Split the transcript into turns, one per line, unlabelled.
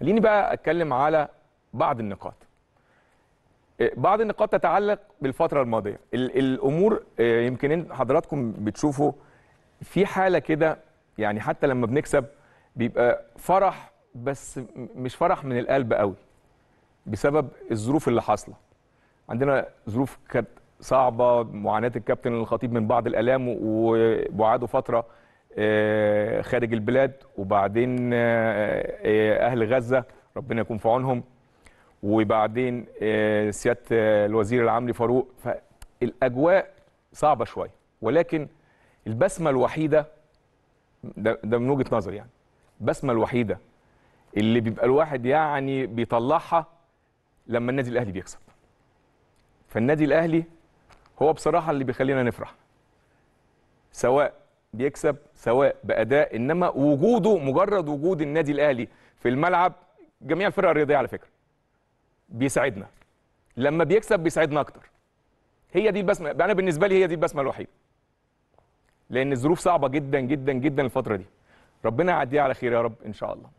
خليني بقى اتكلم على بعض النقاط إيه، بعض النقاط تتعلق بالفتره الماضيه الامور إيه، يمكن حضراتكم بتشوفوا في حاله كده يعني حتى لما بنكسب بيبقى فرح بس مش فرح من القلب قوي بسبب الظروف اللي حاصله عندنا ظروف كانت صعبه معاناه الكابتن الخطيب من بعض الالام وبعاده فتره آه، خارج البلاد وبعدين آه، آه، اهل غزه ربنا يكون في عونهم وبعدين سياده الوزير العام فاروق فالاجواء صعبه شويه ولكن البسمه الوحيده ده, ده من وجهه نظري يعني البسمه الوحيده اللي بيبقى الواحد يعني بيطلعها لما النادي الاهلي بيكسب فالنادي الاهلي هو بصراحه اللي بيخلينا نفرح سواء بيكسب سواء باداء انما وجوده مجرد وجود النادي الاهلي في الملعب جميع الفرق الرياضيه على فكره بيساعدنا لما بيكسب بيساعدنا اكتر هي دي البسمه انا بالنسبه لي هي دي البسمه الوحيده لان الظروف صعبه جدا جدا جدا الفتره دي ربنا يعديها على خير يا رب ان شاء الله